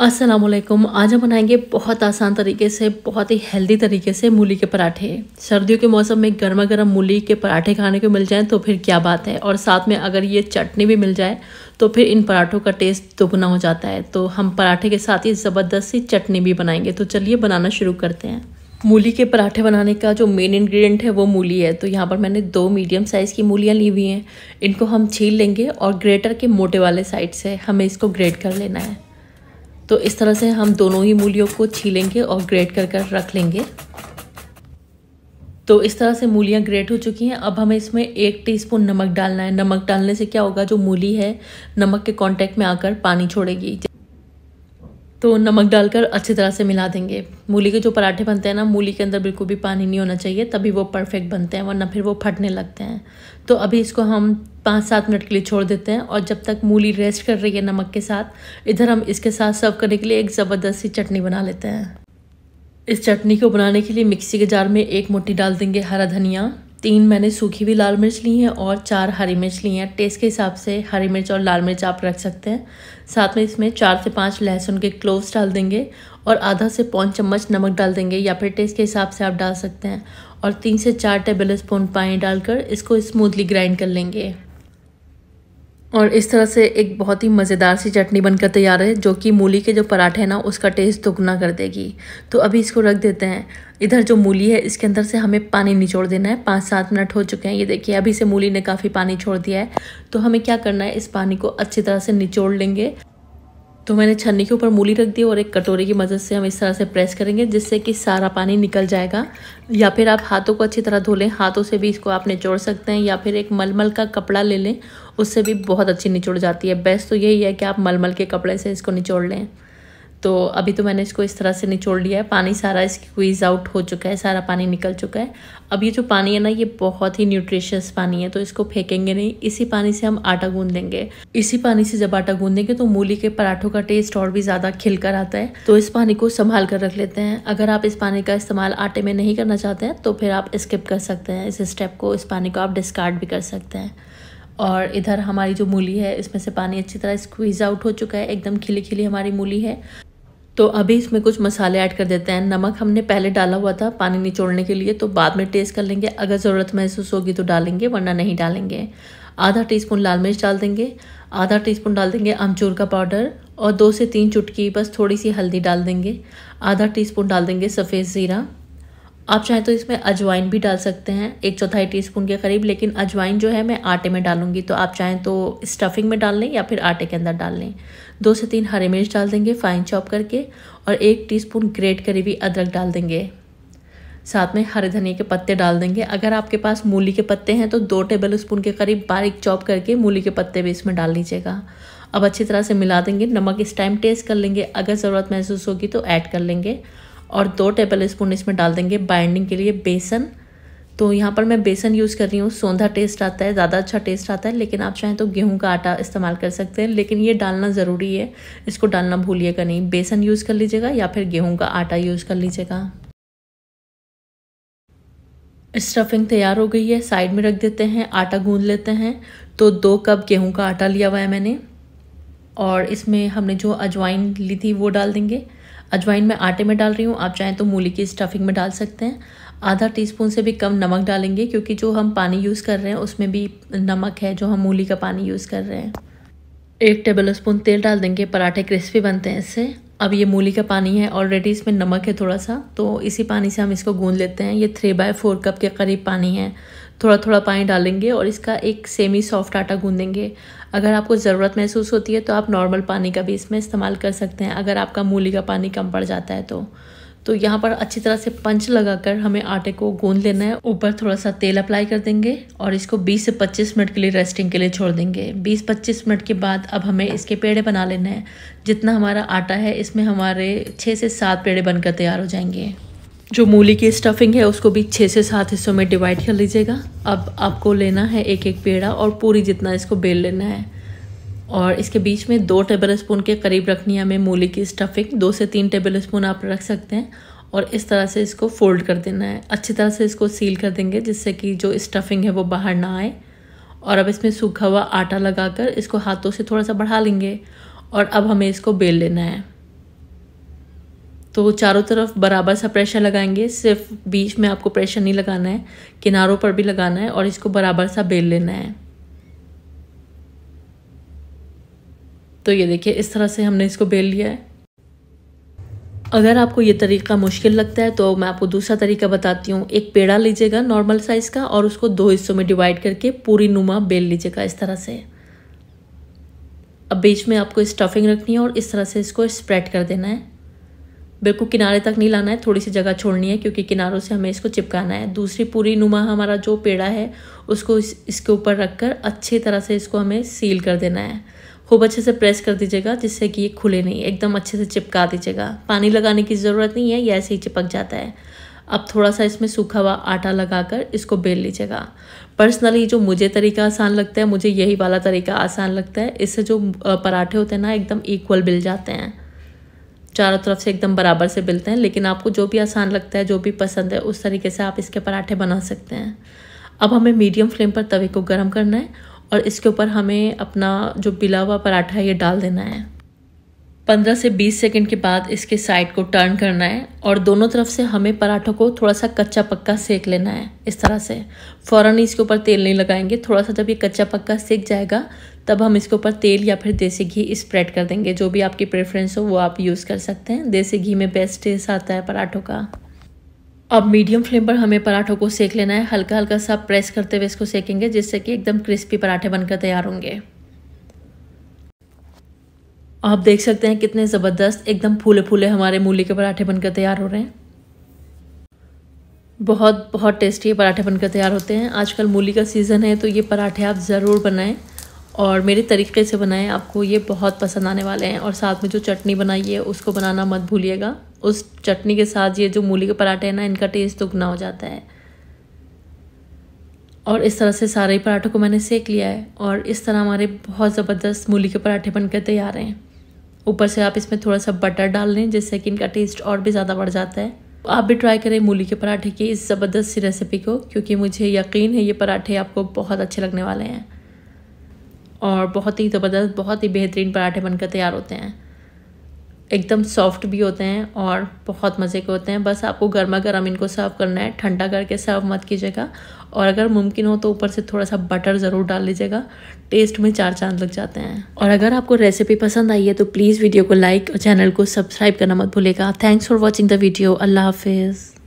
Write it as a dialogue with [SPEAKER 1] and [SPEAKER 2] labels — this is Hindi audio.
[SPEAKER 1] असलम आज हम बनाएंगे बहुत आसान तरीके से बहुत ही हेल्दी तरीके से मूली के पराठे सर्दियों के मौसम में गर्मा गर्म मूली के पराठे खाने को मिल जाएं तो फिर क्या बात है और साथ में अगर ये चटनी भी मिल जाए तो फिर इन पराठों का टेस्ट दोगुना हो जाता है तो हम पराठे के साथ ही ज़बरदस्त सी चटनी भी बनाएंगे तो चलिए बनाना शुरू करते हैं मूली के पराठे बनाने का जो मेन इंग्रेडिएंट है वो मूली है तो यहाँ पर मैंने दो मीडियम साइज़ की मूलियाँ ली हुई हैं इनको हम छील लेंगे और ग्रेटर के मोटे वाले साइड से हमें इसको ग्रेट कर लेना है तो इस तरह से हम दोनों ही मूलियों को छीलेंगे और ग्रेट कर कर रख लेंगे तो इस तरह से मूलियाँ ग्रेट हो चुकी हैं अब हमें इसमें एक टीस्पून नमक डालना है नमक डालने से क्या होगा जो मूली है नमक के कांटेक्ट में आकर पानी छोड़ेगी तो नमक डालकर अच्छी तरह से मिला देंगे मूली के जो पराठे बनते हैं ना मूली के अंदर बिल्कुल भी पानी नहीं होना चाहिए तभी वो परफेक्ट बनते हैं वरना फिर वो फटने लगते हैं तो अभी इसको हम पाँच सात मिनट के लिए छोड़ देते हैं और जब तक मूली रेस्ट कर रही है नमक के साथ इधर हम इसके साथ सर्व करने के लिए एक ज़बरदस्त सी चटनी बना लेते हैं इस चटनी को बनाने के लिए मिक्सी के जार में एक मुट्ठी डाल देंगे हरा धनिया तीन मैंने सूखी हुई लाल मिर्च ली हैं और चार हरी मिर्च ली हैं टेस्ट के हिसाब से हरी मिर्च और लाल मिर्च आप रख सकते हैं साथ में इसमें चार से पाँच लहसुन के क्लोव्स डाल देंगे और आधा से पौन चम्मच नमक डाल देंगे या फिर टेस्ट के हिसाब से आप डाल सकते हैं और तीन से चार टेबल स्पून पानी डालकर इसको स्मूथली ग्राइंड कर लेंगे और इस तरह से एक बहुत ही मज़ेदार सी चटनी बनकर तैयार है जो कि मूली के जो पराठे हैं ना उसका टेस्ट दुगना कर देगी तो अभी इसको रख देते हैं इधर जो मूली है इसके अंदर से हमें पानी निचोड़ देना है पाँच सात मिनट हो चुके हैं ये देखिए अभी से मूली ने काफ़ी पानी छोड़ दिया है तो हमें क्या करना है इस पानी को अच्छी तरह से निचोड़ लेंगे तो मैंने छन्नी के ऊपर मूली रख दी और एक कटोरी की मदद से हम इस तरह से प्रेस करेंगे जिससे कि सारा पानी निकल जाएगा या फिर आप हाथों को अच्छी तरह धो लें हाथों से भी इसको आप निचोड़ सकते हैं या फिर एक मलमल का कपड़ा ले लें उससे भी बहुत अच्छी निचोड़ जाती है बेस्ट तो यही है कि आप मलमल के कपड़े से इसको निचोड़ लें तो अभी तो मैंने इसको इस तरह से निचोड़ लिया है पानी सारा क्वीज आउट हो चुका है सारा पानी निकल चुका है अब ये जो पानी है ना ये बहुत ही न्यूट्रिशियस पानी है तो इसको फेंकेंगे नहीं इसी पानी से हम आटा गूंद इसी पानी से जब आटा गूंदेंगे तो मूली के पराठों का टेस्ट और भी ज़्यादा खिलकर आता है तो इस पानी को संभाल कर रख लेते हैं अगर आप इस पानी का इस्तेमाल आटे में नहीं करना चाहते हैं तो फिर आप स्किप कर सकते हैं इस स्टेप को इस पानी को आप डिस्कार्ड भी कर सकते हैं और इधर हमारी जो मूली है इसमें से पानी अच्छी तरह स्क्वीज़ आउट हो चुका है एकदम खिली खिली हमारी मूली है तो अभी इसमें कुछ मसाले ऐड कर देते हैं नमक हमने पहले डाला हुआ था पानी निचोड़ने के लिए तो बाद में टेस्ट कर लेंगे अगर ज़रूरत महसूस होगी तो डालेंगे वरना नहीं डालेंगे आधा टीस्पून लाल मिर्च डाल देंगे आधा टीस्पून डाल देंगे अमचूर का पाउडर और दो से तीन चुटकी बस थोड़ी सी हल्दी डाल देंगे आधा टीस्पून डाल देंगे सफ़ेद ज़ीरा आप चाहें तो इसमें अजवाइन भी डाल सकते हैं एक चौथाई टीस्पून के करीब लेकिन अजवाइन जो है मैं आटे में डालूंगी तो आप चाहें तो स्टफिंग में डाल लें या फिर आटे के अंदर डाल लें दो से तीन हरी मिर्च डाल देंगे फाइन चॉप करके और एक टीस्पून ग्रेट करी हुई अदरक डाल देंगे साथ में हरे धनिया के पत्ते डाल देंगे अगर आपके पास मूली के पत्ते हैं तो दो टेबल स्पून के करीब बारीक चॉप करके मूली के पत्ते भी इसमें डाल लीजिएगा अब अच्छी तरह से मिला देंगे नमक इस टाइम टेस्ट कर लेंगे अगर ज़रूरत महसूस होगी तो ऐड कर लेंगे और दो टेबल स्पून इसमें डाल देंगे बाइंडिंग के लिए बेसन तो यहाँ पर मैं बेसन यूज़ कर रही हूँ सौंधा टेस्ट आता है ज़्यादा अच्छा टेस्ट आता है लेकिन आप चाहें तो गेहूं का आटा इस्तेमाल कर सकते हैं लेकिन ये डालना ज़रूरी है इसको डालना भूलिएगा नहीं बेसन यूज़ कर लीजिएगा या फिर गेहूं का आटा यूज़ कर लीजिएगा स्टफिंग तैयार हो गई है साइड में रख देते हैं आटा गूँध लेते हैं तो दो कप गेहूँ का आटा लिया हुआ है मैंने और इसमें हमने जो अजवाइन ली थी वो डाल देंगे अजवाइन मैं आटे में डाल रही हूँ आप चाहें तो मूली की स्टफिंग में डाल सकते हैं आधा टीस्पून से भी कम नमक डालेंगे क्योंकि जो हम पानी यूज़ कर रहे हैं उसमें भी नमक है जो हम मूली का पानी यूज़ कर रहे हैं एक टेबल स्पून तेल डाल देंगे पराठे क्रिस्पी बनते हैं इससे अब ये मूली का पानी है ऑलरेडी इसमें नमक है थोड़ा सा तो इसी पानी से हम इसको गूंद लेते हैं ये थ्री बाय फोर कप के करीब पानी है थोड़ा थोड़ा पानी डालेंगे और इसका एक सेमी सॉफ्ट आटा गूंदेंगे अगर आपको ज़रूरत महसूस होती है तो आप नॉर्मल पानी का भी इसमें इस्तेमाल कर सकते हैं अगर आपका मूली का पानी कम पड़ जाता है तो तो यहाँ पर अच्छी तरह से पंच लगाकर हमें आटे को गूंद लेना है ऊपर थोड़ा सा तेल अप्लाई कर देंगे और इसको 20 से 25 मिनट के लिए रेस्टिंग के लिए छोड़ देंगे 20-25 मिनट के बाद अब हमें इसके पेड़े बना लेने हैं जितना हमारा आटा है इसमें हमारे छः से सात पेड़े बनकर तैयार हो जाएंगे जो मूली की स्टफिंग है उसको भी छः से सात हिस्सों में डिवाइड कर लीजिएगा अब आपको लेना है एक एक पेड़ा और पूरी जितना इसको बेल लेना है और इसके बीच में दो टेबल स्पून के करीब रखनी है हमें मूली की स्टफिंग दो से तीन टेबल स्पून आप रख सकते हैं और इस तरह से इसको फोल्ड कर देना है अच्छी तरह से इसको सील कर देंगे जिससे कि जो स्टफिंग है वो बाहर ना आए और अब इसमें सूखा हुआ आटा लगाकर इसको हाथों से थोड़ा सा बढ़ा लेंगे और अब हमें इसको बेल लेना है तो चारों तरफ बराबर सा प्रेशर लगाएंगे सिर्फ बीच में आपको प्रेशर नहीं लगाना है किनारों पर भी लगाना है और इसको बराबर सा बेल लेना है तो ये देखिए इस तरह से हमने इसको बेल लिया है अगर आपको ये तरीका मुश्किल लगता है तो मैं आपको दूसरा तरीका बताती हूँ एक पेड़ा लीजिएगा नॉर्मल साइज़ का और उसको दो हिस्सों में डिवाइड करके पूरी नुमा बेल लीजिएगा इस तरह से अब बीच में आपको स्टफिंग रखनी है और इस तरह से इसको स्प्रेड कर देना है बिल्कुल किनारे तक नहीं लाना है थोड़ी सी जगह छोड़नी है क्योंकि किनारों से हमें इसको चिपकाना है दूसरी पूरी नुमा हमारा जो पेड़ा है उसको इस, इसके ऊपर रखकर अच्छी तरह से इसको हमें सील कर देना है खूब अच्छे से प्रेस कर दीजिएगा जिससे कि ये खुले नहीं एकदम अच्छे से चिपका दीजिएगा पानी लगाने की ज़रूरत नहीं है यह ऐसे ही चिपक जाता है अब थोड़ा सा इसमें सूखा हुआ आटा लगाकर इसको बेल लीजिएगा पर्सनली जो मुझे तरीका आसान लगता है मुझे यही वाला तरीका आसान लगता है इससे जो पराठे होते हैं ना एकदम इक्वल बिल जाते हैं चारों तरफ से एकदम बराबर से मिलते हैं लेकिन आपको जो भी आसान लगता है जो भी पसंद है उस तरीके से आप इसके पराठे बना सकते हैं अब हमें मीडियम फ्लेम पर तवे को गर्म करना है और इसके ऊपर हमें अपना जो बिला हुआ पराठा है ये डाल देना है पंद्रह से बीस सेकेंड के बाद इसके साइड को टर्न करना है और दोनों तरफ से हमें पराठों को थोड़ा सा कच्चा पक्का सेक लेना है इस तरह से फ़ौरन ही इसके ऊपर तेल नहीं लगाएंगे थोड़ा सा जब ये कच्चा पक्का सेक जाएगा तब हम इसके ऊपर तेल या फिर देसी घी स्प्रेड कर देंगे जो भी आपकी प्रेफरेंस हो वो आप यूज़ कर सकते हैं देसी घी में बेस्ट टेस्ट आता है पराठों का अब मीडियम फ्लेम पर हमें पराठों को सेक लेना है हल्का हल्का सा प्रेस करते हुए इसको सेकेंगे जिससे कि एकदम क्रिस्पी पराठे बनकर तैयार होंगे आप देख सकते हैं कितने ज़बरदस्त एकदम फूले फूले हमारे मूली के पराठे बनकर तैयार हो रहे हैं बहुत बहुत टेस्टी ये पराठे बनकर तैयार होते हैं आजकल मूली का सीज़न है तो ये पराठे आप ज़रूर बनाएं और मेरे तरीके से बनाएं आपको ये बहुत पसंद आने वाले हैं और साथ में जो चटनी बनाई है उसको बनाना मत भूलिएगा उस चटनी के साथ ये जो मूली के पराठे हैं ना इनका टेस्ट दुगना हो जाता है और इस तरह से सारे पराठों को मैंने सेक लिया है और इस तरह हमारे बहुत ज़बरदस्त मूली के पराठे बनकर तैयार हैं ऊपर से आप इसमें थोड़ा सा बटर डाल लें जिससे कि इनका टेस्ट और भी ज़्यादा बढ़ जाता है आप भी ट्राई करें मूली के पराठे की इस ज़बरदस्त सी रेसिपी को क्योंकि मुझे यकीन है ये पराठे आपको बहुत अच्छे लगने वाले हैं और बहुत ही ज़बरदस्त बहुत ही बेहतरीन पराठे बनकर तैयार होते हैं एकदम सॉफ्ट भी होते हैं और बहुत मज़े के होते हैं बस आपको गर्मा गर्म इनको सर्व करना है ठंडा करके सर्व मत कीजिएगा और अगर मुमकिन हो तो ऊपर से थोड़ा सा बटर ज़रूर डाल लीजिएगा टेस्ट में चार चांद लग जाते हैं और अगर आपको रेसिपी पसंद आई है तो प्लीज़ वीडियो को लाइक और चैनल को सब्सक्राइब करना मत भूलेगा thanks for watching the video अल्लाह हाफिज़